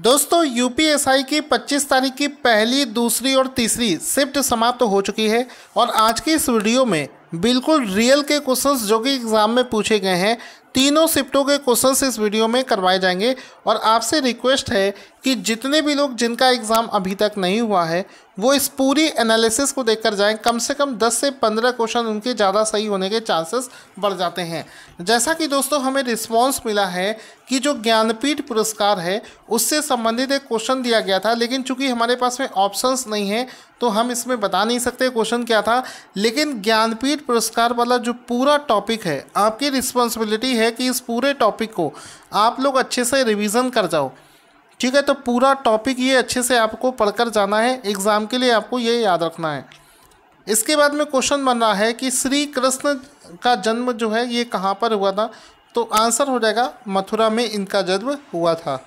दोस्तों यूपीएसआई की 25 तारीख की पहली दूसरी और तीसरी शिफ्ट समाप्त तो हो चुकी है और आज की इस वीडियो में बिल्कुल रियल के क्वेश्चंस जो कि एग्ज़ाम में पूछे गए हैं तीनों शिफ्टों के क्वेश्चंस इस वीडियो में करवाए जाएंगे और आपसे रिक्वेस्ट है कि जितने भी लोग जिनका एग्ज़ाम अभी तक नहीं हुआ है वो इस पूरी एनालिसिस को देखकर जाएं कम से कम 10 से 15 क्वेश्चन उनके ज़्यादा सही होने के चांसेस बढ़ जाते हैं जैसा कि दोस्तों हमें रिस्पांस मिला है कि जो ज्ञानपीठ पुरस्कार है उससे संबंधित एक क्वेश्चन दिया गया था लेकिन चूंकि हमारे पास में ऑप्शंस नहीं है तो हम इसमें बता नहीं सकते क्वेश्चन क्या था लेकिन ज्ञानपीठ पुरस्कार वाला जो पूरा टॉपिक है आपकी रिस्पॉन्सिबिलिटी है कि इस पूरे टॉपिक को आप लोग अच्छे से रिविज़न कर जाओ ठीक है तो पूरा टॉपिक ये अच्छे से आपको पढ़कर जाना है एग्ज़ाम के लिए आपको ये याद रखना है इसके बाद में क्वेश्चन बन रहा है कि श्री कृष्ण का जन्म जो है ये कहाँ पर हुआ था तो आंसर हो जाएगा मथुरा में इनका जन्म हुआ था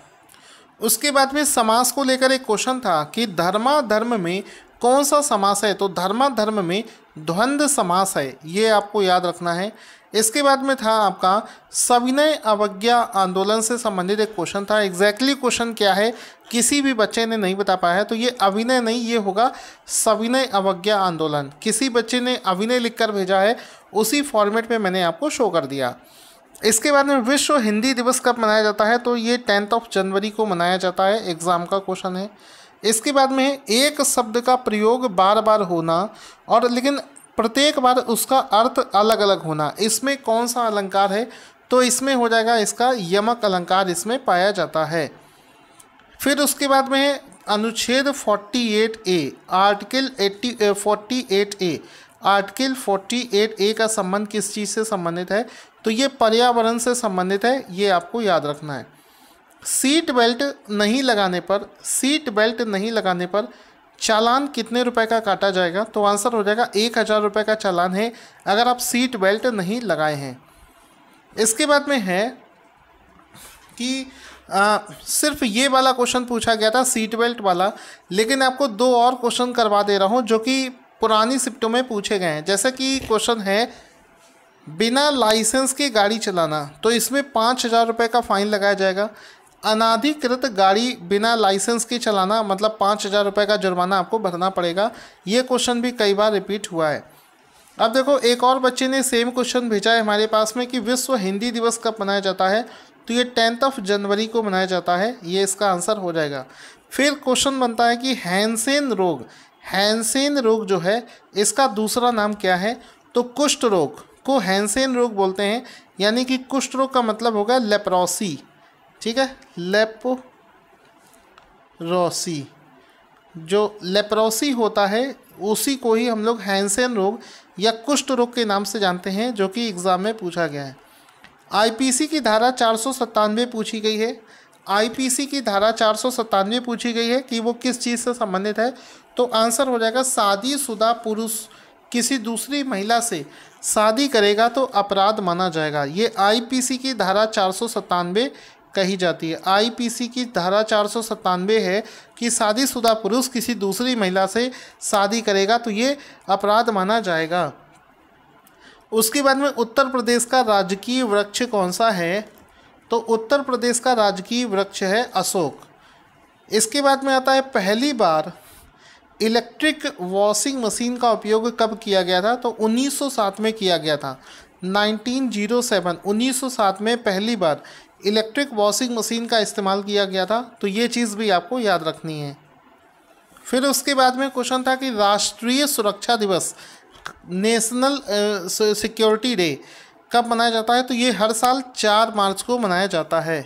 उसके बाद में समास को लेकर एक क्वेश्चन था कि धर्मा धर्म में कौन सा समास है तो धर्मा धर्म में द्वंद्व समास है ये आपको याद रखना है इसके बाद में था आपका सविनय अवज्ञा आंदोलन से संबंधित एक क्वेश्चन था एग्जैक्टली exactly क्वेश्चन क्या है किसी भी बच्चे ने नहीं बता पाया है तो ये अभिनय नहीं ये होगा सविनय अवज्ञा आंदोलन किसी बच्चे ने अभिनय लिखकर भेजा है उसी फॉर्मेट में मैंने आपको शो कर दिया इसके बाद में विश्व हिंदी दिवस कब मनाया जाता है तो ये टेंथ ऑफ जनवरी को मनाया जाता है एग्ज़ाम का क्वेश्चन है इसके बाद में एक शब्द का प्रयोग बार बार होना और लेकिन प्रत्येक बार उसका अर्थ अलग अलग होना इसमें कौन सा अलंकार है तो इसमें हो जाएगा इसका यमक अलंकार इसमें पाया जाता है फिर उसके बाद में अनुच्छेद 48 ए आर्टिकल 80 48 ए आर्टिकल 48 ए का संबंध किस चीज़ से संबंधित है तो ये पर्यावरण से संबंधित है ये आपको याद रखना है सीट बेल्ट नहीं लगाने पर सीट बेल्ट नहीं लगाने पर चालान कितने रुपए का काटा जाएगा तो आंसर हो जाएगा एक हज़ार रुपये का चालान है अगर आप सीट बेल्ट नहीं लगाए हैं इसके बाद में है कि आ, सिर्फ ये वाला क्वेश्चन पूछा गया था सीट बेल्ट वाला लेकिन आपको दो और क्वेश्चन करवा दे रहा हूँ जो कि पुरानी सिप्टों में पूछे गए हैं जैसे कि क्वेश्चन है बिना लाइसेंस के गाड़ी चलाना तो इसमें पाँच हज़ार रुपये का फ़ाइन लगाया जाएगा अनाधिकृत गाड़ी बिना लाइसेंस के चलाना मतलब पाँच हज़ार रुपये का जुर्माना आपको भरना पड़ेगा ये क्वेश्चन भी कई बार रिपीट हुआ है अब देखो एक और बच्चे ने सेम क्वेश्चन भेजा है हमारे पास में कि विश्व हिंदी दिवस कब मनाया जाता है तो ये टेंथ ऑफ जनवरी को मनाया जाता है ये इसका आंसर हो जाएगा फिर क्वेश्चन बनता है कि हैंसेन रोग हैंसेन रोग जो है इसका दूसरा नाम क्या है तो कुष्ठ रोग को हैंसेन रोग बोलते हैं यानी कि कुष्ठ रोग का मतलब होगा लेप्रोसी ठीक है लेप्रोसी जो लेप्रोसी होता है उसी को ही हम लोग हैंसेन रोग या कुष्ठ रोग के नाम से जानते हैं जो कि एग्ज़ाम में पूछा गया है आईपीसी की धारा चार पूछी गई है आईपीसी की धारा चार पूछी गई है कि वो किस चीज़ से संबंधित है तो आंसर हो जाएगा शादी शुदा पुरुष किसी दूसरी महिला से शादी करेगा तो अपराध माना जाएगा ये आईपीसी की धारा चार कही जाती है आईपीसी की धारा चार है कि शादीशुदा पुरुष किसी दूसरी महिला से शादी करेगा तो ये अपराध माना जाएगा उसके बाद में उत्तर प्रदेश का राजकीय वृक्ष कौन सा है तो उत्तर प्रदेश का राजकीय वृक्ष है अशोक इसके बाद में आता है पहली बार इलेक्ट्रिक वॉशिंग मशीन का उपयोग कब किया गया था तो 1907 में किया गया था 1907 1907 में पहली बार इलेक्ट्रिक वॉशिंग मशीन का इस्तेमाल किया गया था तो ये चीज़ भी आपको याद रखनी है फिर उसके बाद में क्वेश्चन था कि राष्ट्रीय सुरक्षा दिवस नेशनल सिक्योरिटी डे कब मनाया जाता है तो ये हर साल चार मार्च को मनाया जाता है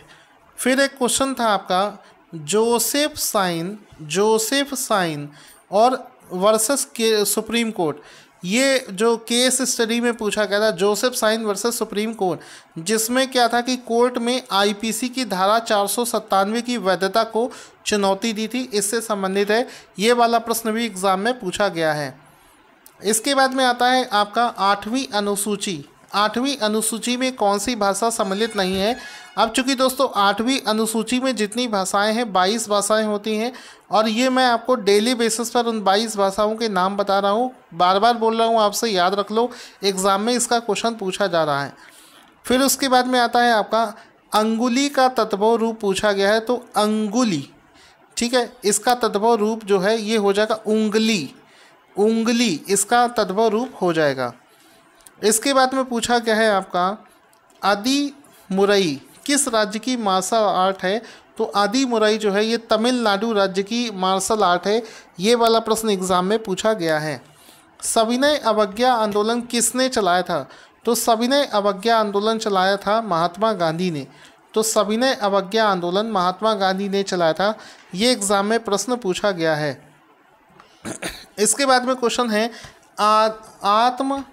फिर एक क्वेश्चन था आपका जोसेफ साइन जोसेफ साइन और वर्सेस के सुप्रीम कोर्ट ये जो केस स्टडी में पूछा गया था Joseph Shine versus supreme court जिसमें क्या था कि कोर्ट में आईपीसी की धारा चार की वैधता को चुनौती दी थी इससे संबंधित है ये वाला प्रश्न भी एग्ज़ाम में पूछा गया है इसके बाद में आता है आपका आठवीं अनुसूची आठवीं अनुसूची में कौन सी भाषा सम्मिलित नहीं है अब चूंकि दोस्तों आठवीं अनुसूची में जितनी भाषाएं हैं बाईस भाषाएं होती हैं और ये मैं आपको डेली बेसिस पर उन बाईस भाषाओं के नाम बता रहा हूँ बार बार बोल रहा हूँ आपसे याद रख लो एग्ज़ाम में इसका क्वेश्चन पूछा जा रहा है फिर उसके बाद में आता है आपका अंगुली का तत्वो रूप पूछा गया है तो अंगुली ठीक है इसका तत्वो रूप जो है ये हो जाएगा उंगली उंगली इसका तद्भव रूप हो जाएगा इसके बाद में पूछा गया है आपका आदि मुरई किस राज्य की मार्शल आर्ट है तो आदि मुरई जो है ये तमिलनाडु राज्य की मार्शल आर्ट है ये वाला प्रश्न एग्जाम में पूछा गया है सविनय अवज्ञा आंदोलन किसने चलाया था तो सविनय अवज्ञा आंदोलन चलाया था महात्मा गांधी ने तो सविनय अवज्ञा आंदोलन महात्मा गांधी ने चलाया था ये एग्ज़ाम में प्रश्न पूछा गया है इसके बाद में क्वेश्चन है आत्म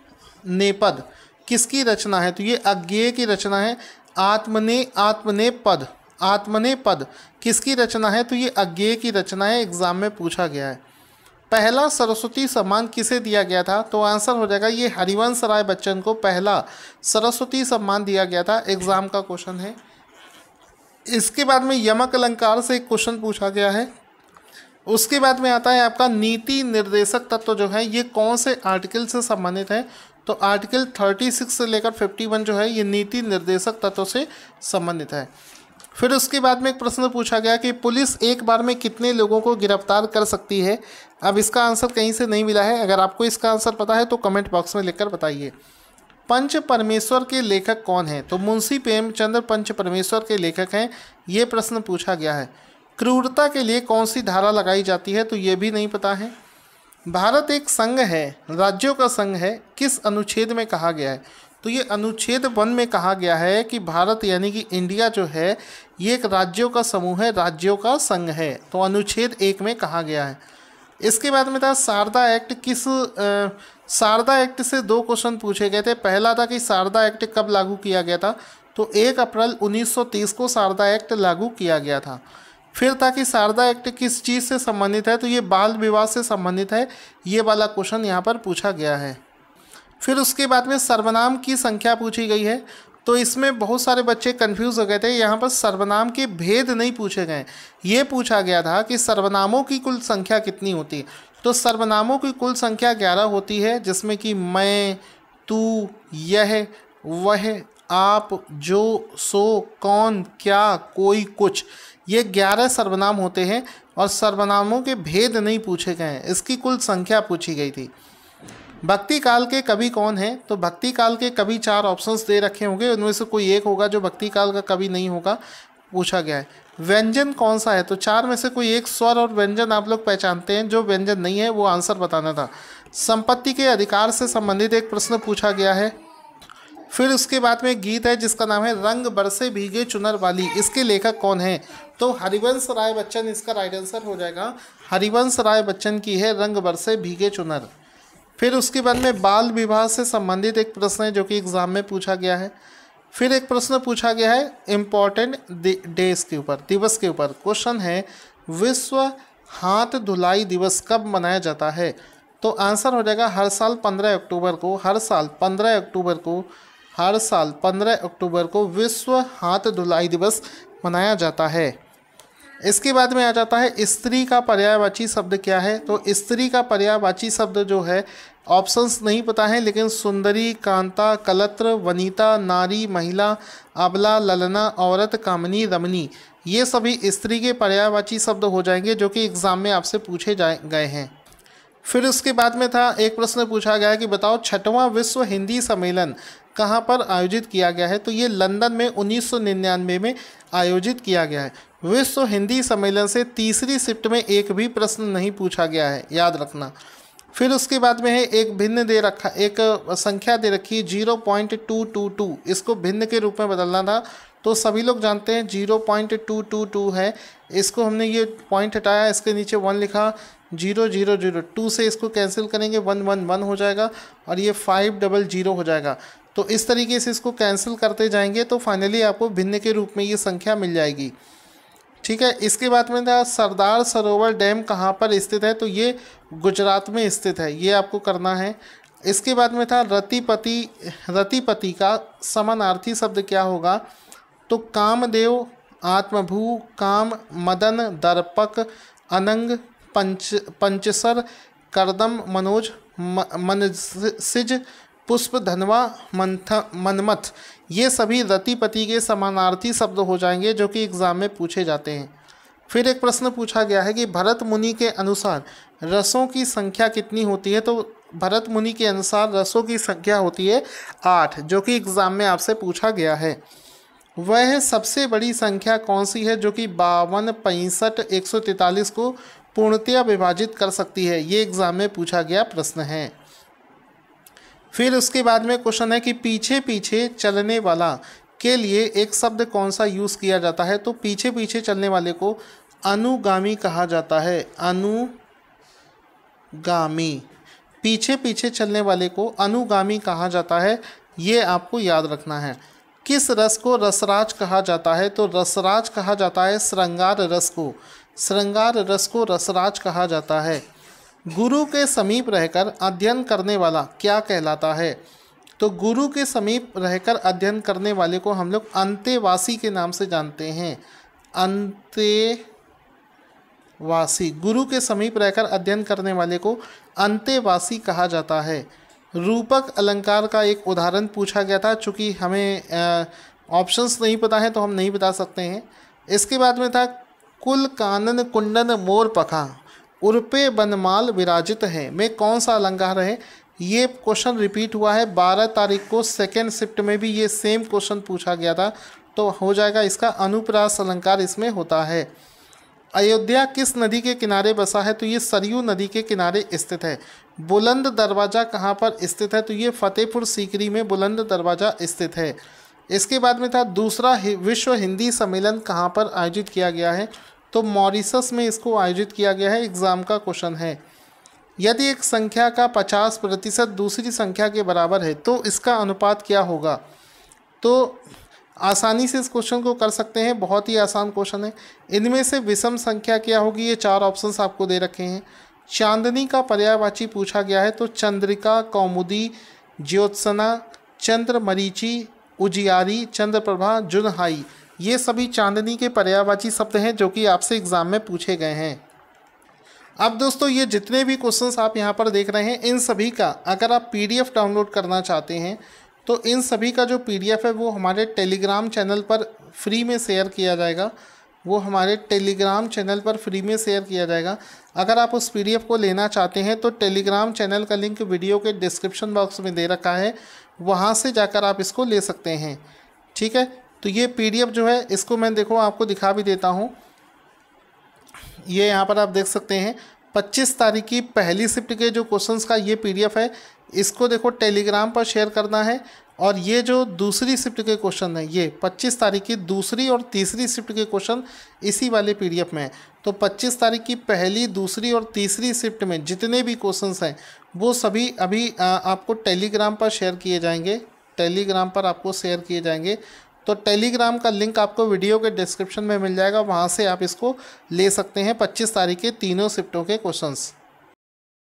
नेपद किसकी रचना है तो ये अज्ञेय की रचना है आत्मने आत्मने पद आत्मने पद किसकी रचना है तो ये अज्ञेय की रचना है एग्जाम में पूछा गया है पहला सरस्वती सम्मान किसे दिया गया था तो आंसर हो जाएगा ये हरिवंश राय बच्चन को पहला सरस्वती सम्मान दिया गया था एग्जाम का क्वेश्चन है इसके बाद में यमक अलंकार से एक क्वेश्चन पूछा गया है उसके बाद में आता है आपका नीति निर्देशक तत्व तो जो है ये कौन से आर्टिकल से संबंधित है तो आर्टिकल 36 से लेकर 51 जो है ये नीति निर्देशक तत्व से संबंधित है फिर उसके बाद में एक प्रश्न पूछा गया कि पुलिस एक बार में कितने लोगों को गिरफ्तार कर सकती है अब इसका आंसर कहीं से नहीं मिला है अगर आपको इसका आंसर पता है तो कमेंट बॉक्स में लिखकर बताइए पंच परमेश्वर के लेखक कौन हैं तो मुंशी प्रेमचंद्र पंच परमेश्वर के लेखक हैं ये प्रश्न पूछा गया है क्रूरता के लिए कौन सी धारा लगाई जाती है तो ये भी नहीं पता है भारत एक संघ है राज्यों का संघ है किस अनुच्छेद में कहा गया है तो ये अनुच्छेद वन में कहा गया है कि भारत यानी कि इंडिया जो है ये एक राज्यों का समूह है राज्यों का संघ है तो अनुच्छेद एक में कहा गया है इसके बाद में था शारदा एक्ट किस शारदा एक्ट से दो क्वेश्चन पूछे गए थे पहला था कि शारदा एक्ट कब लागू किया गया था तो एक अप्रैल 1930 को शारदा एक्ट लागू किया गया था फिर था कि शारदा एक्ट किस चीज़ से संबंधित है तो ये बाल विवाह से संबंधित है ये वाला क्वेश्चन यहाँ पर पूछा गया है फिर उसके बाद में सर्वनाम की संख्या पूछी गई है तो इसमें बहुत सारे बच्चे कंफ्यूज हो गए थे यहाँ पर सर्वनाम के भेद नहीं पूछे गए ये पूछा गया था कि सर्वनामों की कुल संख्या कितनी होती है तो सर्वनामों की कुल संख्या ग्यारह होती है जिसमें कि मैं तू यह वह आप जो सो कौन क्या कोई कुछ ये ग्यारह सर्वनाम होते हैं और सर्वनामों के भेद नहीं पूछे गए हैं इसकी कुल संख्या पूछी गई थी भक्ति काल के कवि कौन है तो भक्ति काल के कवि चार ऑप्शंस दे रखे होंगे उनमें से कोई एक होगा जो भक्ति काल का कवि नहीं होगा पूछा गया है व्यंजन कौन सा है तो चार में से कोई एक स्वर और व्यंजन आप लोग पहचानते हैं जो व्यंजन नहीं है वो आंसर बताना था संपत्ति के अधिकार से संबंधित एक प्रश्न पूछा गया है फिर उसके बाद में गीत है जिसका नाम है रंग बरसे भीगे चुनर वाली इसके लेखक कौन है तो हरिवंश राय बच्चन इसका राइट आंसर हो जाएगा हरिवंश राय बच्चन की है रंग बरसे भीगे चुनर फिर उसके बाद में बाल विवाह से संबंधित एक प्रश्न है जो कि एग्ज़ाम में पूछा गया है फिर एक प्रश्न पूछा गया है इम्पॉर्टेंट डेज के ऊपर दिवस के ऊपर क्वेश्चन है विश्व हाथ धुलाई दिवस कब मनाया जाता है तो आंसर हो जाएगा हर साल पंद्रह अक्टूबर को हर साल पंद्रह अक्टूबर को हर साल 15 अक्टूबर को विश्व हाथ धुलाई दिवस मनाया जाता है इसके बाद में आ जाता है स्त्री का पर्यायवाची शब्द क्या है तो स्त्री का पर्यायवाची शब्द जो है ऑप्शंस नहीं पता है लेकिन सुंदरी कांता कलत्र वनिता नारी महिला अबला ललना औरत कामनी रमनी ये सभी स्त्री के पर्यायवाची शब्द हो जाएंगे जो कि एग्ज़ाम में आपसे पूछे जाए गए हैं फिर उसके बाद में था एक प्रश्न पूछा गया कि बताओ छठवां विश्व हिंदी सम्मेलन कहाँ पर आयोजित किया गया है तो ये लंदन में 1999 में आयोजित किया गया है विश्व हिंदी सम्मेलन से तीसरी शिफ्ट में एक भी प्रश्न नहीं पूछा गया है याद रखना फिर उसके बाद में है एक भिन्न दे रखा एक संख्या दे रखी है zero point two two two इसको भिन्न के रूप में बदलना था तो सभी लोग जानते हैं zero point two two two है इसको हमने ये पॉइंट हटाया इसके नीचे वन लिखा जीरो जीरो जीरो टू से इसको कैंसिल करेंगे वन वन वन हो जाएगा और ये फाइव डबल जीरो हो जाएगा तो इस तरीके से इसको कैंसिल करते जाएंगे तो फाइनली आपको भिन्न के रूप में ये संख्या मिल जाएगी ठीक है इसके बाद में था सरदार सरोवर डैम कहाँ पर स्थित है तो ये गुजरात में स्थित है ये आपको करना है इसके बाद में था रतिपति रतिपति का समानार्थी शब्द क्या होगा तो कामदेव आत्मभू काम मदन दर्पक अनंग पंच पंचसर करदम मनोज मनसिज पुष्प धनवा मंथ मनमथ ये सभी रतिपति के समानार्थी शब्द हो जाएंगे जो कि एग्ज़ाम में पूछे जाते हैं फिर एक प्रश्न पूछा गया है कि भरत मुनि के अनुसार रसों की संख्या कितनी होती है तो भरत मुनि के अनुसार रसों की संख्या होती है आठ जो कि एग्ज़ाम में आपसे पूछा गया है वह सबसे बड़ी संख्या कौन सी है जो कि बावन पैंसठ एक को पूर्णतया विभाजित कर सकती है ये एग्ज़ाम में पूछा गया प्रश्न है फिर उसके बाद में क्वेश्चन है कि पीछे पीछे चलने वाला के लिए एक शब्द कौन सा यूज़ किया जाता है तो पीछे पीछे चलने वाले को अनुगामी कहा जाता है अनुगामी पीछे पीछे चलने वाले को अनुगामी कहा जाता है ये आपको याद रखना है किस रस को रसराज कहा जाता है तो रसराज कहा जाता है श्रृंगार रस को श्रृंगार रस को रसराज कहा जाता है गुरु के समीप रहकर अध्ययन करने वाला क्या कहलाता है तो गुरु के समीप रहकर अध्ययन करने वाले को हम लोग अंत्यवासी के नाम से जानते हैं अंत्यवासी गुरु के समीप रहकर अध्ययन करने वाले को अंत्यवासी कहा जाता है रूपक अलंकार का एक उदाहरण पूछा गया था चूँकि हमें ऑप्शंस नहीं पता है तो हम नहीं बता सकते हैं इसके बाद में था कुल कानन कुंडन मोर पखा उर्पे बनमाल विराजित हैं में कौन सा अलंकार है ये क्वेश्चन रिपीट हुआ है बारह तारीख को सेकेंड शिफ्ट में भी ये सेम क्वेश्चन पूछा गया था तो हो जाएगा इसका अनुप्रास अलंकार इसमें होता है अयोध्या किस नदी के किनारे बसा है तो ये सरयू नदी के किनारे स्थित है बुलंद दरवाज़ा कहाँ पर स्थित है तो ये फतेहपुर सीकरी में बुलंद दरवाज़ा स्थित है इसके बाद में था दूसरा विश्व हिंदी सम्मेलन कहाँ पर आयोजित किया गया है तो मॉरिसस में इसको आयोजित किया गया है एग्ज़ाम का क्वेश्चन है यदि एक संख्या का पचास प्रतिशत दूसरी संख्या के बराबर है तो इसका अनुपात क्या होगा तो आसानी से इस क्वेश्चन को कर सकते हैं बहुत ही आसान क्वेश्चन है इनमें से विषम संख्या क्या होगी ये चार ऑप्शंस आपको दे रखे हैं चांदनी का पर्यायवाची पूछा गया है तो चंद्रिका कौमुदी ज्योत्सना चंद्र मरीची उजियारी चंद्रप्रभा जुनहाई ये सभी चांदनी के पर्यावाची शब्द हैं जो कि आपसे एग्ज़ाम में पूछे गए हैं अब दोस्तों ये जितने भी क्वेश्चंस आप यहाँ पर देख रहे हैं इन सभी का अगर आप पीडीएफ डाउनलोड करना चाहते हैं तो इन सभी का जो पीडीएफ है वो हमारे टेलीग्राम चैनल पर फ्री में शेयर किया जाएगा वो हमारे टेलीग्राम चैनल पर फ्री में शेयर किया जाएगा अगर आप उस पीडीएफ को लेना चाहते हैं तो टेलीग्राम चैनल का लिंक वीडियो के डिस्क्रिप्शन बॉक्स में दे रखा है वहाँ से जाकर आप इसको ले सकते हैं ठीक है तो ये पीडीएफ जो है इसको मैं देखो आपको दिखा भी देता हूँ ये यहाँ पर आप देख सकते हैं 25 तारीख की पहली शिफ्ट के जो क्वेश्चंस का ये पीडीएफ है इसको देखो टेलीग्राम पर शेयर करना है और ये जो दूसरी शिफ्ट के क्वेश्चन है ये 25 तारीख की दूसरी और तीसरी शिफ्ट के क्वेश्चन इसी वाले पीडीएफ में है तो 25 तारीख की पहली दूसरी और तीसरी शिफ्ट में जितने भी क्वेश्चंस हैं वो सभी अभी आपको टेलीग्राम पर शेयर किए जाएंगे टेलीग्राम पर आपको शेयर किए जाएंगे तो टेलीग्राम का लिंक आपको वीडियो के डिस्क्रिप्शन में मिल जाएगा वहाँ से आप इसको ले सकते हैं पच्चीस तारीख के तीनों शिफ्टों के क्वेश्चंस